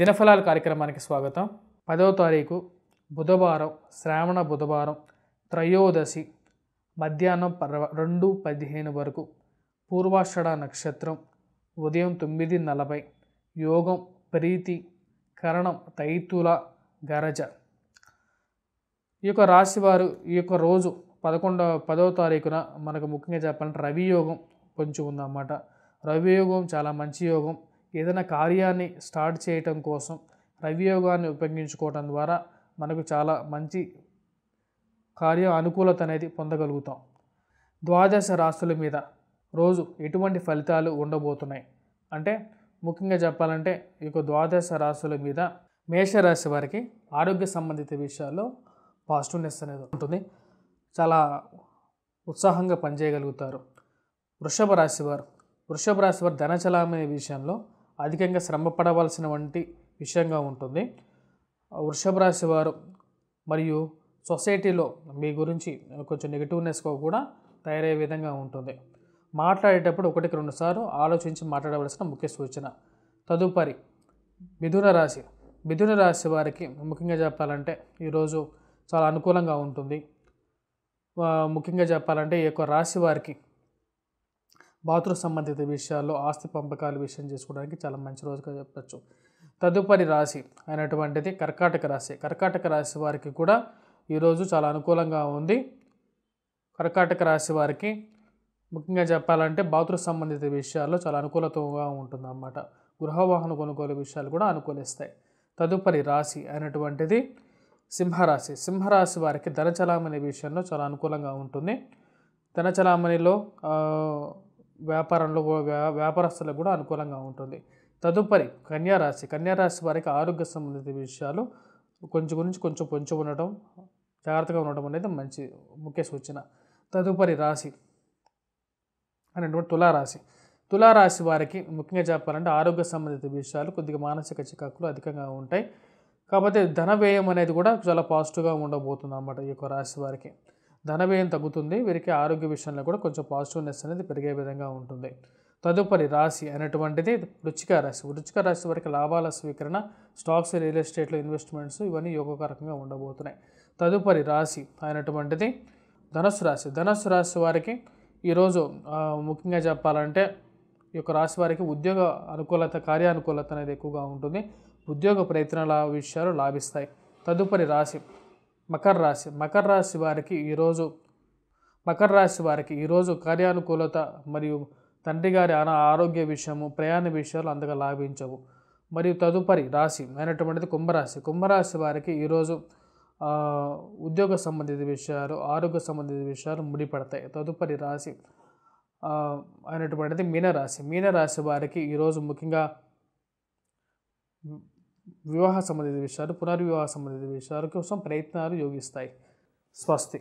దినఫలాల కార్యక్రమానికి స్వాగతం పదవ తారీఖు బుధవారం శ్రావణ బుధవారం త్రయోదశి మధ్యాహ్నం పర్వ రెండు పదిహేను వరకు పూర్వాషడ నక్షత్రం ఉదయం తొమ్మిది నలభై యోగం ప్రీతి కరణం తైతుల గరజ ఈ యొక్క రాశివారు ఈ యొక్క రోజు పదకొండవ పదవ తారీఖున మనకు ముఖ్యంగా చెప్పాలంటే రవియోగం పొంచి ఉందన్నమాట రవియోగం చాలా మంచి యోగం ఏదైనా కార్యాన్ని స్టార్ట్ చేయటం కోసం రవియోగాన్ని ఉపయోగించుకోవటం ద్వారా మనకు చాలా మంచి కార్య అనుకూలత అనేది పొందగలుగుతాం ద్వాదశ రాశుల మీద రోజు ఎటువంటి ఫలితాలు ఉండబోతున్నాయి అంటే ముఖ్యంగా చెప్పాలంటే ఈ యొక్క ద్వాదశ రాశుల మీద మేషరాశి వారికి ఆరోగ్య సంబంధిత విషయాల్లో పాజిటివ్నెస్ అనేది ఉంటుంది చాలా ఉత్సాహంగా పనిచేయగలుగుతారు వృషభ రాశి వారు వృషభ రాశి వారు ధనచలామణి విషయంలో అధికంగా శ్రమ పడవలసినటువంటి విషయంగా ఉంటుంది వృషభ రాశి వారు మరియు సొసైటీలో మీ గురించి కొంచెం నెగిటివ్నెస్ కూడా తయారయ్యే విధంగా ఉంటుంది మాట్లాడేటప్పుడు ఒకటికి రెండుసార్లు ఆలోచించి మాట్లాడవలసిన ముఖ్య సూచన తదుపరి మిథున రాశి మిథున రాశి వారికి ముఖ్యంగా చెప్పాలంటే ఈరోజు చాలా అనుకూలంగా ఉంటుంది ముఖ్యంగా చెప్పాలంటే ఈ యొక్క రాశి వారికి మాతృ సంబంధిత విషయాల్లో ఆస్తి పంపకాల విషయం చేసుకోవడానికి చాలా మంచి రోజుగా చెప్పచ్చు తదుపరి రాశి అయినటువంటిది కర్కాటక రాశి కర్కాటక రాశి వారికి కూడా ఈరోజు చాలా అనుకూలంగా ఉంది కర్కాటక రాశి వారికి ముఖ్యంగా చెప్పాలంటే బాత్రూమ్ సంబంధిత విషయాల్లో చాలా అనుకూలతగా ఉంటుంది గృహ వాహన కొనుగోలు విషయాలు కూడా అనుకూలిస్తాయి తదుపరి రాశి అయినటువంటిది సింహరాశి సింహరాశి వారికి ధనచలామణి విషయంలో చాలా అనుకూలంగా ఉంటుంది ధనచలామణిలో వ్యాపారంలో వ్యాపారస్తులకు కూడా అనుకూలంగా ఉంటుంది తదుపరి కన్యారాశి కన్యారాశి వారికి ఆరోగ్య సంబంధిత విషయాలు కొంచెం గురించి కొంచెం పొంచి ఉండటం జాగ్రత్తగా ఉండటం అనేది మంచి ముఖ్య సూచన తదుపరి రాశి అనేటువంటి తులారాశి తులారాశి వారికి ముఖ్యంగా చెప్పాలంటే ఆరోగ్య సంబంధిత విషయాలు కొద్దిగా మానసిక చికాకులు అధికంగా ఉంటాయి కాకపోతే ధన వ్యయం అనేది కూడా చాలా పాజిటివ్గా ఉండబోతుంది అన్నమాట ఈ యొక్క రాశి వారికి ధన వ్యయం తగ్గుతుంది వీరికి ఆరోగ్య విషయంలో కూడా కొంచెం పాజిటివ్నెస్ అనేది పెరిగే విధంగా ఉంటుంది తదుపరి రాశి అనేటువంటిది వృచ్చిక రాశి వృచ్చిక రాశి వరకు లాభాల స్వీకరణ స్టాక్స్ రియల్ ఎస్టేట్లో ఇన్వెస్ట్మెంట్స్ ఇవన్నీ రకంగా ఉండబోతున్నాయి తదుపరి రాశి అయినటువంటిది ధనుసు రాశి ధనుసు రాశి వారికి ఈరోజు ముఖ్యంగా చెప్పాలంటే ఈ యొక్క రాశి వారికి ఉద్యోగ అనుకూలత కార్యానుకూలత అనేది ఎక్కువగా ఉంటుంది ఉద్యోగ ప్రయత్నాల విషయాలు లాభిస్తాయి తదుపరి రాశి మకర రాశి మకర రాశి వారికి ఈరోజు మకర రాశి వారికి ఈరోజు కార్యానుకూలత మరియు తండ్రి గారి అన ఆరోగ్య విషయము ప్రయాణ విషయాలు అంతగా లాభించవు మరియు తదుపరి రాశి అయినటువంటిది కుంభరాశి కుంభరాశి వారికి ఈరోజు ఉద్యోగ సంబంధిత విషయాలు ఆరోగ్య సంబంధిత విషయాలు ముడిపడతాయి తదుపరి రాశి అయినటువంటిది మీనరాశి మీనరాశి వారికి ఈరోజు ముఖ్యంగా వివాహ సంబంధిత విషయాలు పునర్వివాహ సంబంధిత విషయాల కోసం ప్రయత్నాలు యోగిస్తాయి స్వస్తి